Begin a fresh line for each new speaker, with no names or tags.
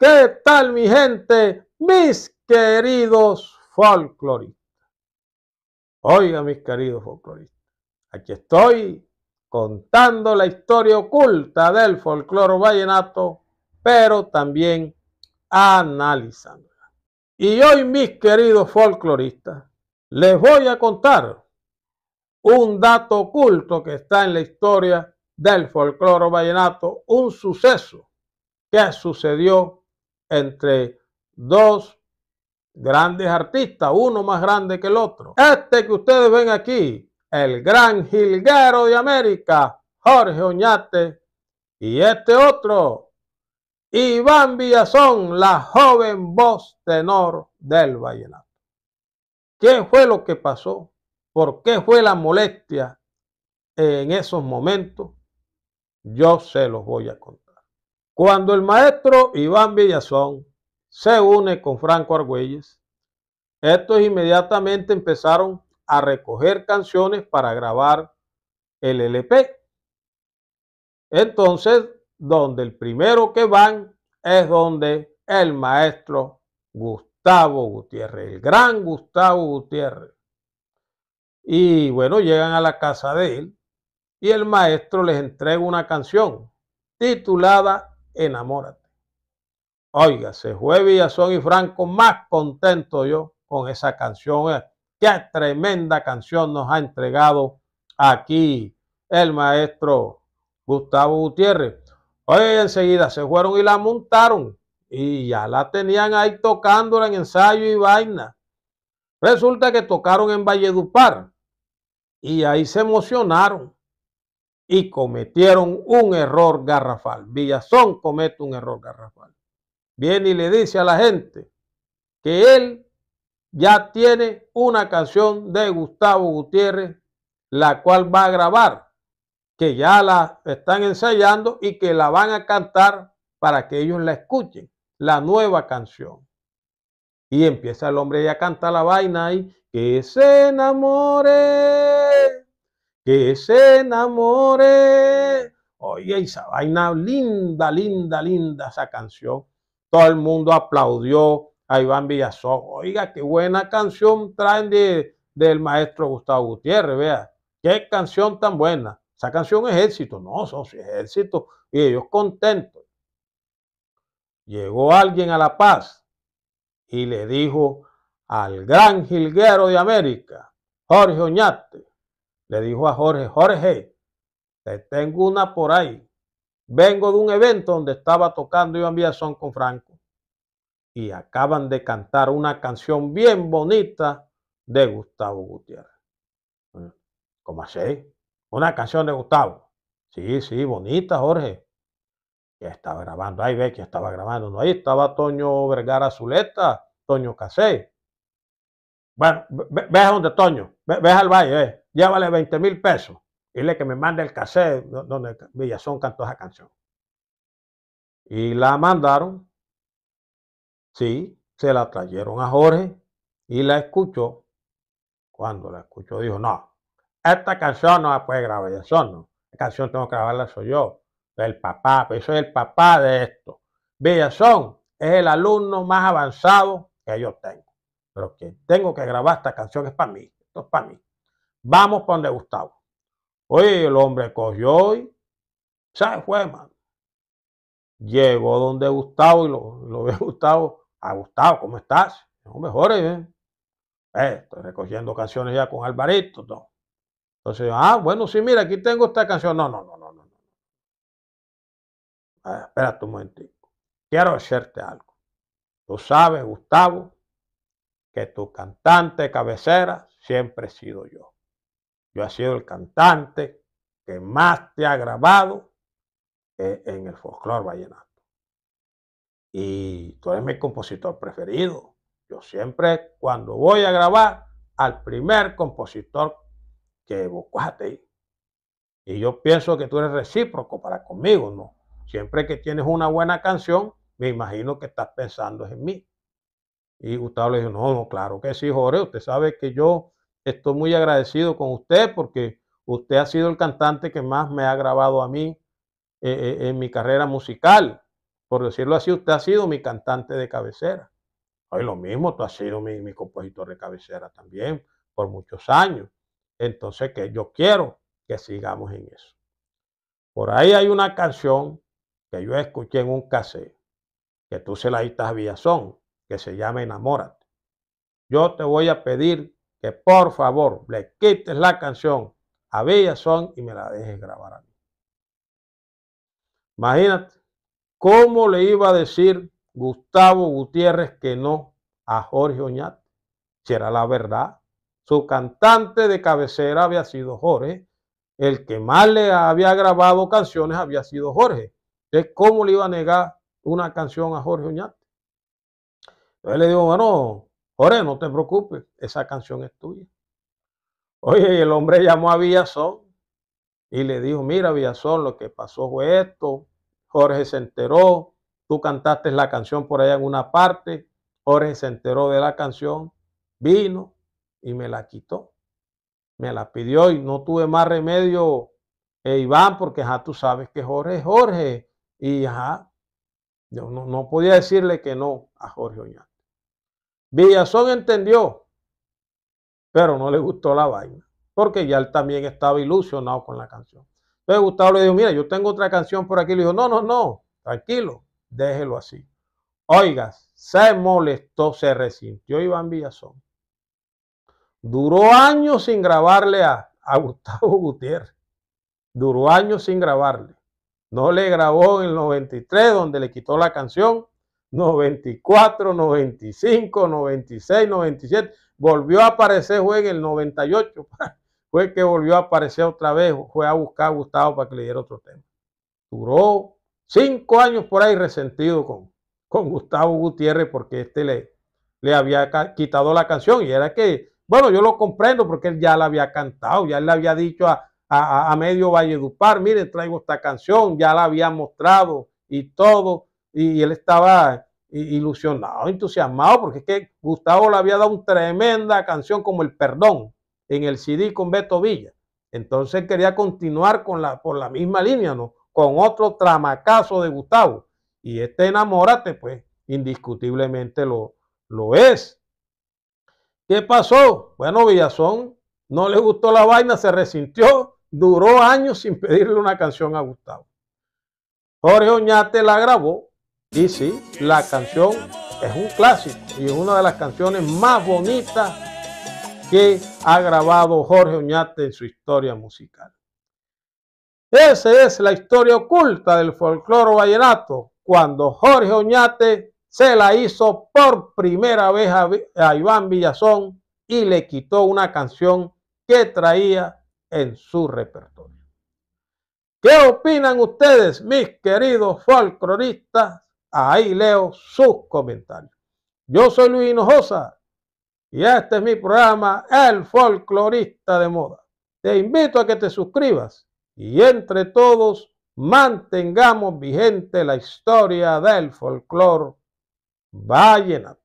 ¿Qué tal mi gente, mis queridos folcloristas? Oiga, mis queridos folcloristas, aquí estoy contando la historia oculta del folcloro vallenato, pero también analizándola. Y hoy, mis queridos folcloristas, les voy a contar un dato oculto que está en la historia del folcloro vallenato, un suceso que sucedió entre dos grandes artistas, uno más grande que el otro. Este que ustedes ven aquí, el gran jilguero de América, Jorge Oñate, y este otro, Iván Villazón, la joven voz tenor del vallenato. ¿Qué fue lo que pasó? ¿Por qué fue la molestia en esos momentos? Yo se los voy a contar. Cuando el maestro Iván Villazón se une con Franco Argüelles, estos inmediatamente empezaron a recoger canciones para grabar el LP. Entonces, donde el primero que van es donde el maestro Gustavo Gutiérrez, el gran Gustavo Gutiérrez. Y bueno, llegan a la casa de él y el maestro les entrega una canción titulada enamórate. Oiga, se Jueves Villazón y Franco, más contento yo con esa canción. Eh, qué tremenda canción nos ha entregado aquí el maestro Gustavo Gutiérrez. Oye, enseguida se fueron y la montaron y ya la tenían ahí tocándola en ensayo y vaina. Resulta que tocaron en Valledupar y ahí se emocionaron y cometieron un error garrafal. Villazón comete un error garrafal. Viene y le dice a la gente que él ya tiene una canción de Gustavo Gutiérrez, la cual va a grabar, que ya la están ensayando y que la van a cantar para que ellos la escuchen, la nueva canción. Y empieza el hombre ya a cantar la vaina y que se enamore que se enamore. Oye, esa vaina linda, linda, linda esa canción. Todo el mundo aplaudió a Iván Villazón. Oiga, qué buena canción traen de, del maestro Gustavo Gutiérrez, vea. Qué canción tan buena. Esa canción es éxito. No, son es Y ellos contentos. Llegó alguien a La Paz y le dijo al gran jilguero de América, Jorge Oñate, le dijo a Jorge, Jorge, te tengo una por ahí. Vengo de un evento donde estaba tocando Iván Villazón con Franco y acaban de cantar una canción bien bonita de Gustavo Gutiérrez. Mm, ¿Cómo así? Una canción de Gustavo. Sí, sí, bonita, Jorge. Que estaba grabando, ahí ve que estaba grabando, no, ahí estaba Toño Vergara Zuleta, Toño Casé. Bueno, ve, a donde Toño, ve, al valle, eh vale 20 mil pesos. Dile que me mande el cassette donde Villazón cantó esa canción. Y la mandaron. Sí, se la trajeron a Jorge y la escuchó. Cuando la escuchó, dijo: No, esta canción no la puede grabar Villazón. No. canción tengo que grabarla soy yo, el papá. eso es pues el papá de esto. Villazón es el alumno más avanzado que yo tengo. Pero que tengo que grabar esta canción es para mí. Esto es para mí. Vamos para donde Gustavo. Oye, el hombre cogió y se fue, hermano. Llegó donde Gustavo y lo, lo ve Gustavo. a ah, Gustavo, ¿cómo estás? No, mejor, ¿eh? Eh, estoy recogiendo canciones ya con Alvarito. No. Entonces, ah, bueno, sí, mira, aquí tengo esta canción. No, no, no, no, no. no. espérate un momentico. Quiero hacerte algo. Tú sabes, Gustavo, que tu cantante cabecera siempre he sido yo. Yo he sido el cantante que más te ha grabado eh, en el folclore vallenato. Y tú eres mi compositor preferido. Yo siempre, cuando voy a grabar, al primer compositor que evocaste a ti. Y yo pienso que tú eres recíproco para conmigo, ¿no? Siempre que tienes una buena canción, me imagino que estás pensando en mí. Y Gustavo le dijo, no, no, claro que sí, Jorge, usted sabe que yo estoy muy agradecido con usted porque usted ha sido el cantante que más me ha grabado a mí eh, eh, en mi carrera musical. Por decirlo así, usted ha sido mi cantante de cabecera. Hoy lo mismo, tú has sido mi, compositor de cabecera también por muchos años. Entonces, que yo quiero que sigamos en eso. Por ahí hay una canción que yo escuché en un cassette, que tú se la diste a Villazón, que se llama Enamórate. Yo te voy a pedir que por favor le quites la canción a Bella son y me la dejes grabar a mí. Imagínate cómo le iba a decir Gustavo Gutiérrez que no a Jorge Oñate, si era la verdad. Su cantante de cabecera había sido Jorge, el que más le había grabado canciones había sido Jorge. Entonces, ¿cómo le iba a negar una canción a Jorge Oñate? Entonces le digo, bueno, Jorge, no te preocupes, esa canción es tuya. Oye, el hombre llamó a Villazón y le dijo, mira Villazón, lo que pasó fue esto, Jorge se enteró, tú cantaste la canción por ahí en una parte, Jorge se enteró de la canción, vino y me la quitó, me la pidió y no tuve más remedio, eh, Iván, porque ya tú sabes que Jorge es Jorge y ya, yo no, no podía decirle que no a Jorge Oñate. Villazón entendió, pero no le gustó la vaina, porque ya él también estaba ilusionado con la canción. Entonces Gustavo le dijo, mira, yo tengo otra canción por aquí. Le dijo, no, no, no, tranquilo, déjelo así. Oiga, se molestó, se resintió Iván Villazón. Duró años sin grabarle a, a Gustavo Gutiérrez. Duró años sin grabarle. No le grabó en el 93, donde le quitó la canción 94, 95, 96, 97. Volvió a aparecer, fue en el 98. fue que volvió a aparecer otra vez. Fue a buscar a Gustavo para que le diera otro tema. Duró cinco años por ahí resentido con, con Gustavo Gutiérrez porque este le, le había quitado la canción. Y era que, bueno, yo lo comprendo porque él ya la había cantado, ya le había dicho a, a, a medio Valledupar, miren, traigo esta canción, ya la había mostrado y todo y él estaba ilusionado, entusiasmado, porque es que Gustavo le había dado una tremenda canción como El Perdón en el CD con Beto Villa. Entonces quería continuar con la, por la misma línea, ¿no? Con otro tramacazo de Gustavo. Y este enamórate, pues, indiscutiblemente lo, lo es. ¿Qué pasó? Bueno, Villazón no le gustó la vaina, se resintió, duró años sin pedirle una canción a Gustavo. Jorge Oñate la grabó y sí, la canción es un clásico y es una de las canciones más bonitas que ha grabado Jorge Oñate en su historia musical. Esa es la historia oculta del folcloro vallenato, cuando Jorge Oñate se la hizo por primera vez a, Iván Villazón y le quitó una canción que traía en su repertorio. ¿Qué opinan ustedes, mis queridos folcloristas, Ahí leo sus comentarios. Yo soy Luis Hinojosa y este es mi programa El Folclorista de Moda. Te invito a que te suscribas y entre todos mantengamos vigente la historia del folclor vallenato.